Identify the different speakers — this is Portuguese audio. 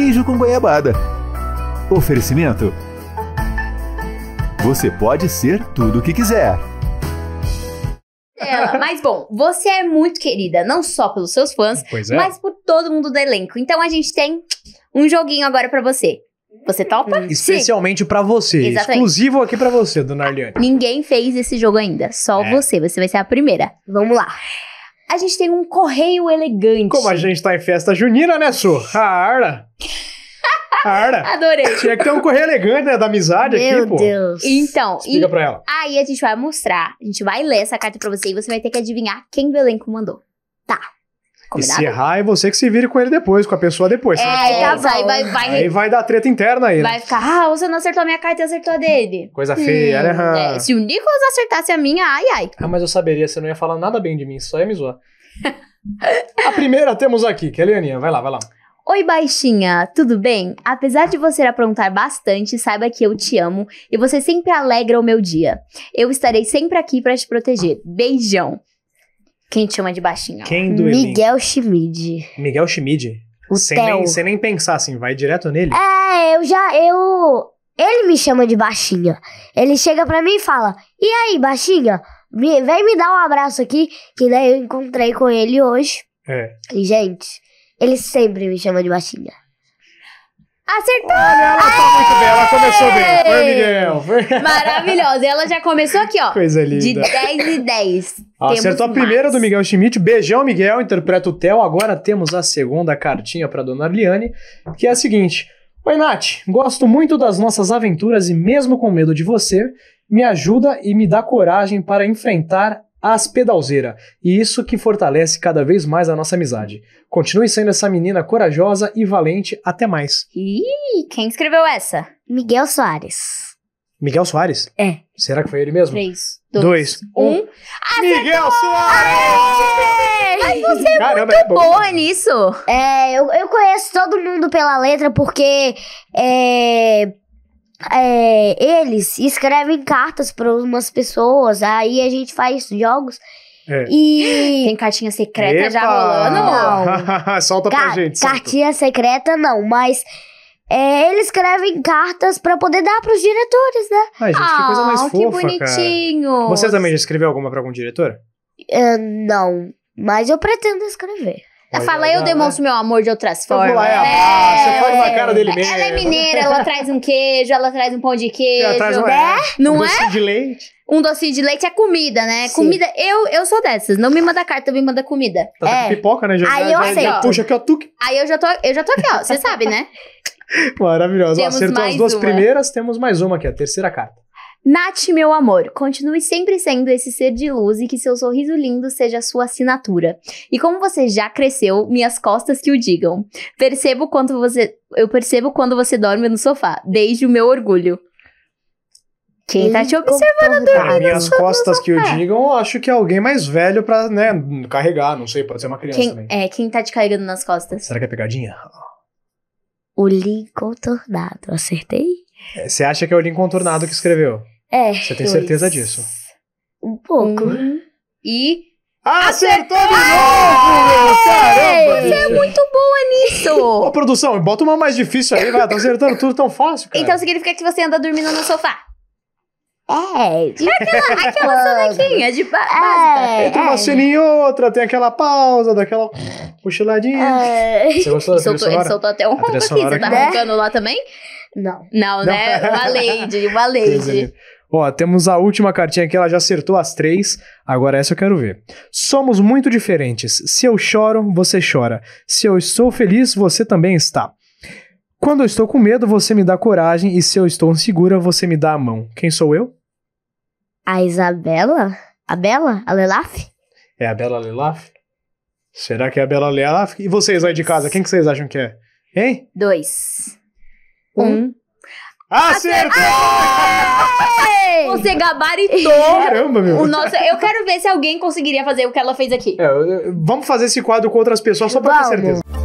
Speaker 1: queijo com goiabada. Oferecimento: Você pode ser tudo o que quiser.
Speaker 2: Ela. Mas bom, você é muito querida, não só pelos seus fãs, é. mas por todo mundo do elenco. Então a gente tem um joguinho agora para você. Você topa? Uhum. Especialmente
Speaker 1: para você. Exatamente. Exclusivo aqui para você, dona Arliane.
Speaker 2: Ninguém fez esse jogo ainda. Só é. você. Você vai ser a primeira. Vamos lá a gente tem um correio elegante. Como a gente
Speaker 1: tá em festa junina, né, Su? A Ara. A
Speaker 2: Ara. Adorei. Tinha que ter um
Speaker 1: correio elegante, né, da amizade Meu aqui, pô. Meu Deus. Então. Explica e... pra ela.
Speaker 2: Aí a gente vai mostrar, a gente vai ler essa carta pra você e você vai ter que adivinhar quem do elenco mandou. Tá.
Speaker 1: Combinado? E se errar, é você que se vire com ele depois, com a pessoa depois. É, tá vai, vai, vai, aí vai dar treta interna aí. Né? Vai
Speaker 2: ficar, ah, você não acertou a minha carta e acertou a dele. Coisa hum, feia, hum,
Speaker 1: né? É, se o
Speaker 2: Nicolas acertasse a minha, ai, ai.
Speaker 1: Ah, mas eu saberia, você não ia falar nada bem de mim, só ia me zoar. a primeira temos aqui, que é a Leoninha. Vai lá, vai lá.
Speaker 2: Oi, baixinha, tudo bem? Apesar de você aprontar bastante, saiba que eu te amo e você sempre alegra o meu dia. Eu estarei sempre aqui para te proteger. Beijão. Quem te chama de baixinho? Quem do Miguel
Speaker 1: Schmid. Miguel Schmid? O sem nem, sem nem pensar, assim, vai direto nele?
Speaker 2: É, eu já, eu... Ele me chama de baixinha. Ele chega pra mim e fala, e aí, baixinha? Me, vem me dar um abraço aqui, que daí eu encontrei com ele hoje. É. E, gente, ele sempre me chama de baixinha. Acertou! Olha, ela tá Aê! tá muito bem, ela começou bem. Foi Miguel. Foi... Maravilhosa. Ela já começou aqui, ó. Coisa linda. De 10 e 10. acertou mais. a primeira
Speaker 1: do Miguel Schmidt. Beijão, Miguel. Interpreta o Theo. Agora temos a segunda cartinha para dona Arliane, que é a seguinte. Oi, Nath. Gosto muito das nossas aventuras e mesmo com medo de você, me ajuda e me dá coragem para enfrentar às pedalzeira, e isso que fortalece cada vez mais a nossa amizade. Continue sendo essa menina corajosa e valente, até mais. Ih,
Speaker 2: quem escreveu essa? Miguel Soares.
Speaker 1: Miguel Soares? É. Será que foi ele mesmo?
Speaker 2: Três, dois, dois um. um. Miguel Soares! Mas você é Caramba, muito é boa nisso. É, eu, eu conheço todo mundo pela letra porque é, é, eles escrevem cartas para umas pessoas, aí a gente faz jogos. É. E. Tem cartinha secreta Epa! já rolando?
Speaker 1: Não. solta Ca pra gente. Solta.
Speaker 2: Cartinha secreta não, mas. É, eles escrevem cartas para poder dar pros diretores, né? Ai, gente, que coisa mais ah, fofa, que bonitinho. Você
Speaker 1: também já escreveu alguma pra algum diretor?
Speaker 2: Uh, não, mas eu pretendo escrever. Ela fala, eu demonstro né? meu amor de outras formas. Lá, ah, é, é,
Speaker 1: você faz uma cara é dele mesmo. Ela é mineira, ela
Speaker 2: traz um queijo, ela traz um pão de queijo. Ela traz um, né? É, não um é?
Speaker 1: doce de leite.
Speaker 2: Um docinho de leite é comida, né? Sim. Comida, eu, eu sou dessas. Não me manda carta, me manda comida. Tá é. pipoca,
Speaker 1: né? Já, aí já, eu já, aceito. puxa aqui,
Speaker 2: ó, Aí eu já tô, eu já tô aqui, ó. Você sabe, né?
Speaker 1: Maravilhosa. Acertou as duas uma. primeiras, temos mais uma aqui, a terceira carta.
Speaker 2: Nath, meu amor, continue sempre sendo esse ser de luz e que seu sorriso lindo seja sua assinatura. E como você já cresceu, minhas costas que o digam. Percebo quanto você. Eu percebo quando você dorme no sofá, desde o meu orgulho. Quem tá te observando dormindo? Minhas costas que o
Speaker 1: digam, acho que é alguém mais velho pra, né, carregar, não sei, pode ser uma criança quem, também.
Speaker 2: É, quem tá te carregando nas costas?
Speaker 1: Será que é pegadinha?
Speaker 2: O Ligo Tornado, acertei?
Speaker 1: É, você acha que é o incontornado que escreveu?
Speaker 2: É. Você tem dois. certeza disso? Um pouco. Uhum. E. Acertou, Acertou de novo! Caramba! Você é muito boa nisso!
Speaker 1: Ô, produção, bota uma mais difícil aí, vai. Tá acertando tudo tão fácil, cara. Então
Speaker 2: significa que você anda dormindo no sofá.
Speaker 1: É. E aquela, aquela sonequinha de
Speaker 2: básica. É, uma é. cena
Speaker 1: e outra, tem aquela pausa, daquela cochiladinha. É. Você gostou da sonora? Ele soltou até um ronco aqui, você tá roncando
Speaker 2: lá também? Não. Não, né? Uma Lady, uma Lady.
Speaker 1: Ó, temos a última cartinha aqui, ela já acertou as três. Agora essa eu quero ver. Somos muito diferentes. Se eu choro, você chora. Se eu estou feliz, você também está. Quando eu estou com medo, você me dá coragem. E se eu estou insegura, você me dá a mão. Quem sou eu?
Speaker 2: A Isabela? A Bela? A Lelaf?
Speaker 1: É a Bela Lelaf? Será que é a Bela Lelaf? E vocês aí de casa, quem que vocês acham que é? Hein? Dois.
Speaker 2: Um. Acertei! Acertou! Você gabaritou. Caramba, meu. O nosso... Eu quero ver se alguém conseguiria fazer o que ela fez aqui. É,
Speaker 1: vamos fazer esse quadro com outras pessoas só pra vamos. ter certeza.